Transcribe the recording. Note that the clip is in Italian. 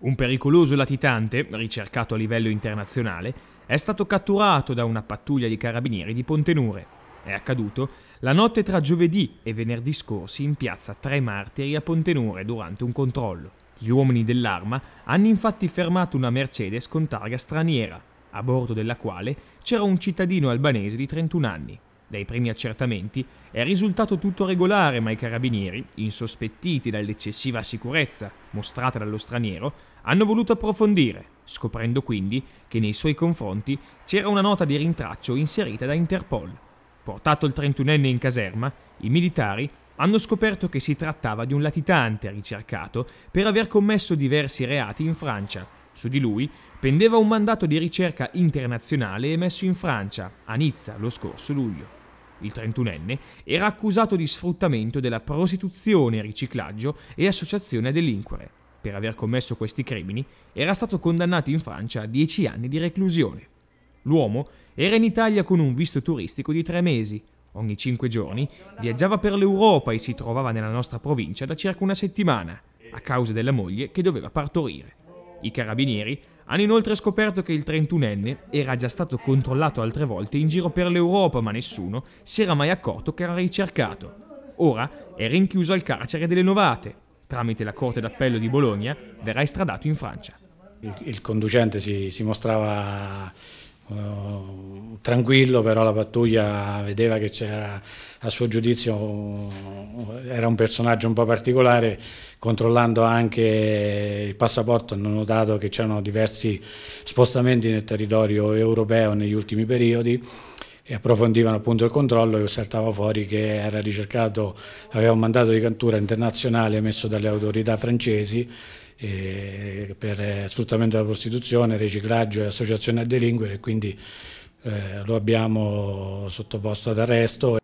Un pericoloso latitante, ricercato a livello internazionale, è stato catturato da una pattuglia di carabinieri di Pontenure. È accaduto la notte tra giovedì e venerdì scorsi in piazza Tre Martiri a Pontenure durante un controllo. Gli uomini dell'arma hanno infatti fermato una Mercedes con targa straniera, a bordo della quale c'era un cittadino albanese di 31 anni. Dai primi accertamenti è risultato tutto regolare, ma i carabinieri, insospettiti dall'eccessiva sicurezza mostrata dallo straniero, hanno voluto approfondire, scoprendo quindi che nei suoi confronti c'era una nota di rintraccio inserita da Interpol. Portato il 31enne in caserma, i militari hanno scoperto che si trattava di un latitante ricercato per aver commesso diversi reati in Francia. Su di lui pendeva un mandato di ricerca internazionale emesso in Francia, a Nizza, lo scorso luglio il 31enne, era accusato di sfruttamento della prostituzione, riciclaggio e associazione a delinquere. Per aver commesso questi crimini era stato condannato in Francia a 10 anni di reclusione. L'uomo era in Italia con un visto turistico di tre mesi. Ogni cinque giorni viaggiava per l'Europa e si trovava nella nostra provincia da circa una settimana, a causa della moglie che doveva partorire. I carabinieri hanno inoltre scoperto che il 31enne era già stato controllato altre volte in giro per l'Europa, ma nessuno si era mai accorto che era ricercato. Ora è rinchiuso al carcere delle Novate. Tramite la Corte d'Appello di Bologna verrà estradato in Francia. Il, il conducente si, si mostrava eh, tranquillo, però la pattuglia vedeva che c'era, a suo giudizio, era un personaggio un po' particolare, controllando anche il passaporto hanno notato che c'erano diversi spostamenti nel territorio europeo negli ultimi periodi e approfondivano appunto il controllo e saltava fuori che era ricercato, aveva un mandato di cattura internazionale emesso dalle autorità francesi per eh, sfruttamento della prostituzione, riciclaggio e associazione a delinquere, quindi eh, lo abbiamo sottoposto ad arresto.